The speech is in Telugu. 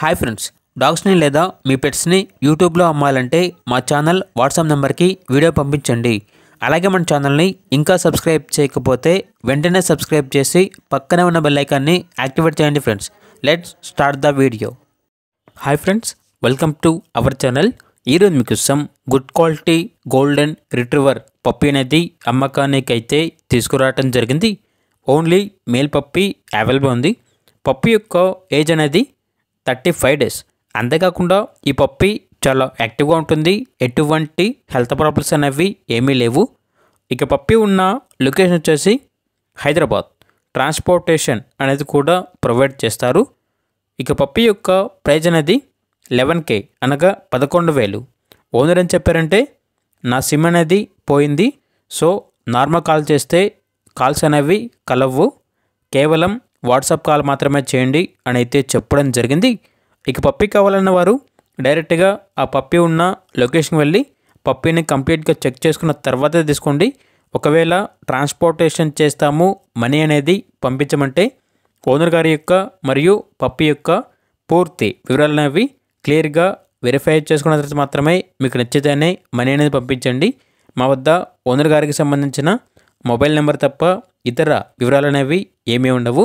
హాయ్ ఫ్రెండ్స్ డాగ్స్ని లేదా మీ పెట్స్ని యూట్యూబ్లో అమ్మాలంటే మా ఛానల్ వాట్సాప్ నెంబర్కి వీడియో పంపించండి అలాగే మన ఛానల్ని ఇంకా సబ్స్క్రైబ్ చేయకపోతే వెంటనే సబ్స్క్రైబ్ చేసి పక్కనే ఉన్న బెల్లైకాన్ని యాక్టివేట్ చేయండి friends let's start the video hi friends welcome to our channel ఈరోజు మీకోసం good quality golden retriever puppy అనేది అమ్మకానికి అయితే తీసుకురావటం జరిగింది ఓన్లీ మేల్ పప్పి అవైలబుల్ ఉంది పప్పి యొక్క ఏజ్ అనేది థర్టీ ఫైవ్ డేస్ అంతేకాకుండా ఈ పప్పి చాలా యాక్టివ్గా ఉంటుంది ఎటువంటి హెల్త్ ప్రాబ్లమ్స్ అనేవి ఏమీ లేవు ఇక పప్పి ఉన్న లొకేషన్ వచ్చేసి హైదరాబాద్ ట్రాన్స్పోర్టేషన్ అనేది కూడా ప్రొవైడ్ చేస్తారు ఇక పప్పి యొక్క ప్రైజ్ అనేది లెవెన్ కే అనగా పదకొండు వేలు ఓనర్ ఏం చెప్పారంటే నా సిమ్ అనేది పోయింది సో నార్మల్ కాల్ చేస్తే కాల్స్ అనేవి కలవు కేవలం వాట్సాప్ కాల్ మాత్రమే చేయండి అని అయితే చెప్పడం జరిగింది ఇక పప్పి కావాలన్న వారు డైరెక్ట్గా ఆ పప్పి ఉన్న లొకేషన్ వెళ్ళి పప్పీని కంప్లీట్గా చెక్ చేసుకున్న తర్వాతే తీసుకోండి ఒకవేళ ట్రాన్స్పోర్టేషన్ చేస్తాము మనీ అనేది పంపించమంటే ఓనర్ గారి యొక్క మరియు పప్పి యొక్క పూర్తి వివరాలు అనేవి క్లియర్గా వెరిఫై చేసుకున్న తర్వాత మాత్రమే మీకు నచ్చితేనే మనీ అనేది పంపించండి మా వద్ద ఓనర్ గారికి సంబంధించిన మొబైల్ నెంబర్ తప్ప ఇతర వివరాలు అనేవి ఏమీ ఉండవు